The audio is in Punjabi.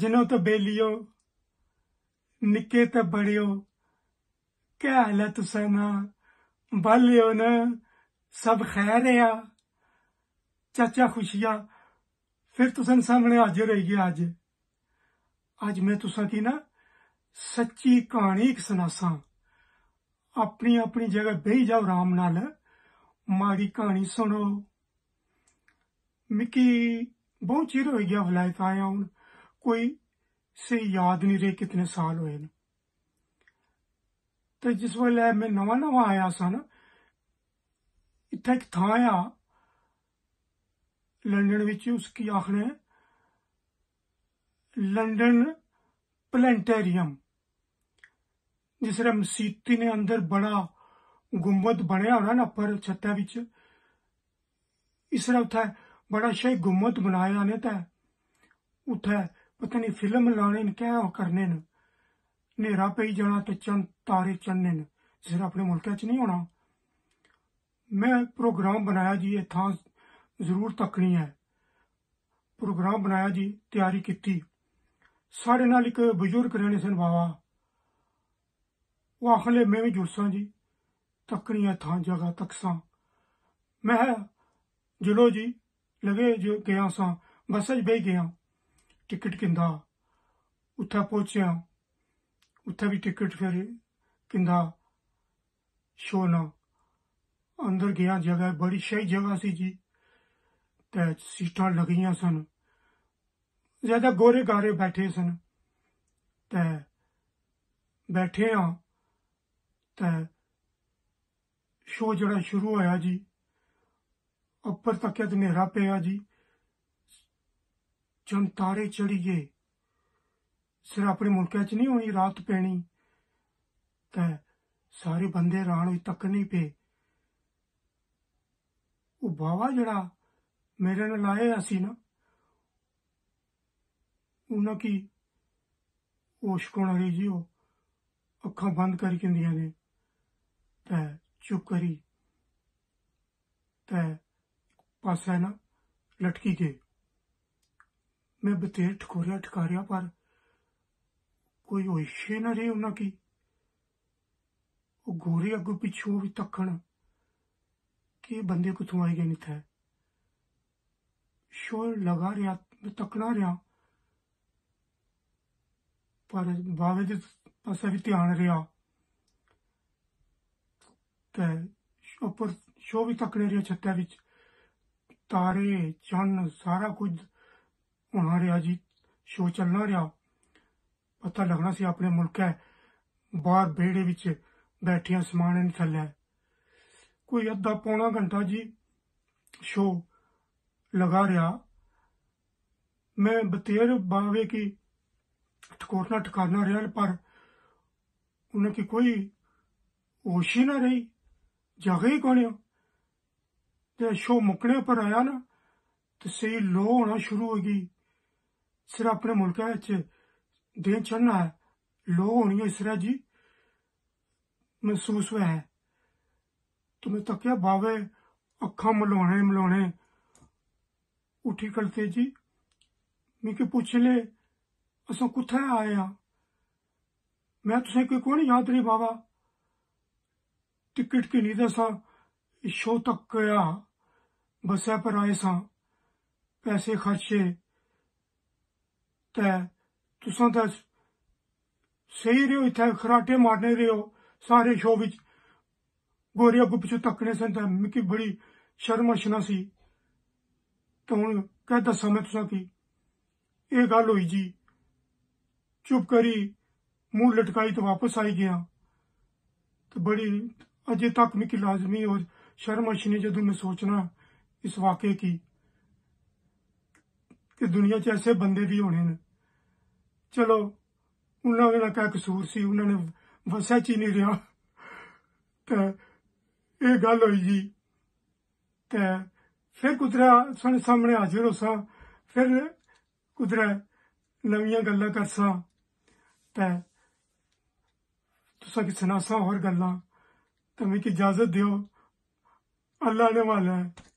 ਸੱਜਣੋ ਤੇ ਬੇਲੀਓ ਨਿੱਕੇ ਤੇ ਬੜਿਓ ਕਿਆ ਹਾਲ ਤੁਸਾਂ ਨਾ ਬਾਲਿਓ ਨਾ ਸਭ ਖੈਰ ਆ ਚਾਚਾ ਖੁਸ਼ੀਆ ਫਿਰ ਤੁਸਾਂ ਸਾਹਮਣੇ ਹਾਜ਼ਰ ਹੋਈ ਗਿਆ ਅੱਜ ਅੱਜ ਮੈਂ ਤੁਸਾਂ ਕੀ ਨਾ ਸੱਚੀ ਕਹਾਣੀ ਇੱਕ ਸੁਣਾਸਾਂ ਆਪਣੀ ਆਪਣੀ ਜਗ੍ਹਾ ਬਹਿ ਜਾਓ ਆਰਾਮ ਨਾਲ ਮਾੜੀ ਕਹਾਣੀ ਸੁਣੋ ਮਿੱਕੀ ਬਹੁਤ ਚਿਰ ਹੋ ਗਿਆ ਹਲਾਇਤ ਆਇਆ ਹੁਣ ਕੋਈ ਸੇ ਯਾਦ ਨਹੀਂ ਰਹੇ ਕਿਤਨੇ ਸਾਲ ਹੋਏ ਨੇ ਤੇ ਜਿਸ ਵੇਲੇ ਮੈਂ ਨਵਾਂ ਨਵਾਂ ਆਇਆ ਸਨ ਇੱਥੇ ਇੱਕ ਥਾਂ ਆ ਲੰਡਨ ਵਿੱਚ ਉਸ ਕੀ ਆਖਣੇ ਲੰਡਨ ਪਲੈਂਟੇਰੀਅਮ ਜਿਸ ਰ ਮਸੀਤੀ ਨੇ ਅੰਦਰ ਬੜਾ ਗੁੰਬਦ ਬਣਿਆ ਹੋਣਾ ਨਾ ਪਰ ਛੱਤਾਂ ਵਿੱਚ ਇਸ ਰ ਉੱਥੇ ਬੜਾ ਸ਼ੇ ਗੁੰਮਦ ਬਣਾਇਆ ਨੇ ਤਾਂ ਉੱਥੇ ਪਤਾ ਨਹੀਂ ਫਿਲਮ ਲਾਣੇ ਨੇ ਕਿਆ ਉਹ ਕਰਨੇ ਨੇ ਹਨੇਰਾ ਪਈ ਜਾਣਾ ਤੇ ਚੰਨ ਤਾਰੇ ਚੰਨੇ ਨੇ ਜਿਹੜਾ ਆਪਣੇ ਮੁਲਕਾਂ 'ਚ ਨਹੀਂ ਹੋਣਾ ਮੈਂ ਪ੍ਰੋਗਰਾਮ ਬਣਾਇਆ ਜੀ ਇਹ ਥਾਂ ਜ਼ਰੂਰ ਤੱਕਣੀ ਹੈ ਪ੍ਰੋਗਰਾਮ ਬਣਾਇਆ ਜੀ ਤਿਆਰੀ ਕੀਤੀ ਸਾਡੇ ਨਾਲ ਇੱਕ ਬਜ਼ੁਰਗ ਰਹਿਣੇ ਸਨ ਬਾਵਾ ਉਹ ਆਖਲੇ ਮੈਂ ਵੀ ਜੁਰਸਾਂ ਜੀ ਤੱਕਣੀਆਂ ਥਾਂ ਜਗਾ ਤੱਕਸਾਂ ਮੈਂ ਜਲੋ ਜੀ ਲਗੇ ਜੋ ਗਿਆ ਸਾਂ ਬਸ ਅਜ ਬਹਿ ਗਿਆ ਟਿਕਟ ਕਿੰਦਾ ਉੱਥੇ ਪਹੁੰਚਿਆ ਉੱਥੇ ਵੀ ਟਿਕਟ ਫਿਰ ਕਿੰਦਾ ਸ਼ੋਨਾ ਅੰਦਰ ਗਿਆ ਜਗ੍ਹਾ ਬੜੀ ਸ਼ਹੀ ਜਗ੍ਹਾ ਸੀ ਜੀ ਤੇ ਸੀਟਾਂ ਲੱਗੀਆਂ ਸਨ ਜ਼ਿਆਦਾ ਗੋਰੇ ਗਾਰੇ ਬੈਠੇ ਸਨ ਤੇ ਬੈਠੇ ਆ ਤੇ ਸ਼ੋ ਜਿਹੜਾ ਸ਼ੁਰੂ ਹੋਇਆ ਜੀ ਉੱਪਰ ਤੱਕ ਹਨੇਰਾ ਪਿਆ ਜੀ ਚਮਤਾਰੇ ਚੜੀਏ ਸਿਰ ਆਪਣੇ ਮੁਲਕਾਂ 'ਚ ਨਹੀਂ ਹੋਈ ਰਾਤ ਪੈਣੀ ਤਾਂ ਸਾਰੇ ਬੰਦੇ ਰਾਣ ਹੋਈ ਤੱਕ ਨਹੀਂ ਪਏ ਉਹ ਬਾਵਾ ਜਿਹੜਾ ਮੇਰੇ ਨਾਲ ਆਏ ਅਸੀਂ ਨਾ ਉਹਨਾਂ ਕੀ ਉਹ ਰਹੀ ਜੀ ਉਹ ਅੱਖਾਂ ਬੰਦ ਕਰੀ ਕਿੰਦੀਆਂ ਨੇ ਤਾਂ ਚੁੱਪ ਕਰੀ ਤਾਂ ਪਾਸਾ ਨਾ ਲਟਕੀ ਗਏ ਮੈਂ ਬਤੇਰ ਠਕੋਰਿਆ ਠਕਾਰਿਆ ਪਰ ਕੋਈ ਹੋਈਸ਼ੇ ਨਾ ਰਹੀ ਉਹਨਾਂ ਕੀ ਉਹ ਗੋਰੀ ਅੱਗੋਂ ਪਿੱਛੋਂ ਵੀ ਤੱਕਣ ਕਿ ਇਹ ਬੰਦੇ ਕਿਥੋਂ ਆਏ ਗਏ ਨਹੀਂ ਥੈ ਸ਼ੋਰ ਲਗਾ ਰਿਆ ਮੈਂ ਤੱਕਣਾ ਰਿਆ ਪਰ ਬਾਵੇ ਦੇ ਪਾਸੇ ਵੀ ਧਿਆਨ ਰਿਆ ਤੇ ਉੱਪਰ ਸ਼ੋ ਵੀ ਤੱਕਣੇ ਰਿਆ ਛੱਤਾਂ ਵਿੱਚ ਤਾਰੇ ਚੰਨ ਸਾਰਾ ਕੁਝ ਹੋਣਾ ਰਿਹਾ ਜੀ ਸ਼ੋ ਚੱਲਣਾ ਰਿਹਾ ਪਤਾ ਲੱਗਣਾ ਸੀ ਆਪਣੇ ਮੁਲਕ ਹੈ ਬਾਹਰ ਬੇੜੇ ਵਿੱਚ ਬੈਠੀਆਂ ਸਮਾਨ ਨਹੀਂ ਥੱਲੇ ਕੋਈ ਅੱਧਾ ਪੌਣਾ ਘੰਟਾ ਜੀ ਸ਼ੋ ਲਗਾ ਰਿਹਾ ਮੈਂ ਬਤੇਰ ਬਾਵੇ ਕੀ ਟਕੋਟਣਾ ਟਕਾਣਾ ਰਿਹਾ ਪਰ ਉਹਨਾਂ ਕੀ ਕੋਈ ਹੋਸ਼ੀ ਨਾ ਰਹੀ ਜਗ੍ਹਾ ਹੀ ਕੋਣੀ ਤੇ ਸ਼ੋ ਮੁਕਣੇ ਪਰ ਆਇਆ ਨਾ ਤੇ ਸਹੀ ਲੋ ਹੋਣਾ ਸ਼ੁਰੂ ਹੋ ਗਈ ਸਿਰ ਆਪਣੇ ਮੁਲਕ ਵਿੱਚ ਦੇਨ ਚੜਨਾ ਹੈ ਲੋਗ ਇਸ ਇਸਰਾ ਜੀ ਮਹਿਸੂਸ ਹੋਇਆ ਹੈ ਤੁਮੇ ਤੱਕਿਆ ਬਾਵੇ ਅੱਖਾਂ ਮਲਾਉਣੇ ਮਲਾਉਣੇ ਉੱਠੀ ਕਰਤੇ ਜੀ ਮੈਂ ਕਿ ਪੁੱਛ ਲੈ ਅਸਾਂ ਕਿੱਥੇ ਆਏ ਆ ਮੈਂ ਤੁਸੇ ਕੋਈ ਕੋਣੀ ਯਾਦ ਨਹੀਂ ਬਾਬਾ ਟਿਕਟ ਕੀ ਨਹੀਂ ਦਸਾ ਸ਼ੋ ਤੱਕ ਆ ਬਸੇ ਪਰ ਆਏ ਸਾਂ ਪੈਸੇ ਖਰਚੇ ਤੇ ਤੁਸੀਂ ਤਾਂ ਸਹੀ ਰਿਓ ਹੋ ਇੱਥੇ ਖਰਾਟੇ ਮਾਰਨੇ ਰਿਓ ਸਾਰੇ ਸ਼ੋਅ ਵਿੱਚ ਗੋਰੀਆ ਗੁੱਪ ਚ ਤੱਕਣੇ ਸਨ ਤਾਂ ਮਿੱਕੀ ਬੜੀ ਸ਼ਰਮਸ਼ਨਾ ਸੀ ਤਾਂ ਹੁਣ ਕਹਿ ਦੱਸਾਂ ਮੈਂ ਤੁਸਾਂ ਕੀ ਇਹ ਗੱਲ ਹੋਈ ਜੀ ਚੁੱਪ ਕਰੀ ਮੂੰਹ ਲਟਕਾਈ ਤੇ ਵਾਪਸ ਆਈ ਗਿਆ ਤੇ ਬੜੀ ਅਜੇ ਤੱਕ ਮਿੱਕੀ ਲਾਜ਼ਮੀ ਹੋ ਸ਼ਰਮਸ਼ਨੀ ਜਦੋਂ ਮੈਂ ਸੋਚਣਾ ਇਸ ਵਾਕਏ ਕੀ ਕਿ ਦੁਨੀਆ 'ਚ ਐਸੇ ਬੰਦੇ ਵੀ ਹੋਣੇ ਨੇ ਚਲੋ ਉਹਨਾਂ ਦਾ ਕਾ ਕਸੂਰ ਸੀ ਉਹਨਾਂ ਨੇ ਵਸਾ ਚ ਨਹੀਂ ਰਿਹਾ ਤੇ ਇਹ ਗੱਲ ਹੋਈ ਜੀ ਤੇ ਫਿਰ ਕੁਦਰਾ ਸਾਡੇ ਸਾਹਮਣੇ ਹਾਜ਼ਰ ਹੋ ਸਾ ਫਿਰ ਕੁਦਰਾ ਨਵੀਆਂ ਗੱਲਾਂ ਕਰ ਸਾ ਤੇ ਤੁਸੀਂ ਕਿ ਸੁਣਾ ਹੋਰ ਗੱਲਾਂ ਤੁਮੇ ਕਿ ਇਜਾਜ਼ਤ ਦਿਓ ਅੱਲਾ ਨੇ ਵਾਲਾ ਹੈ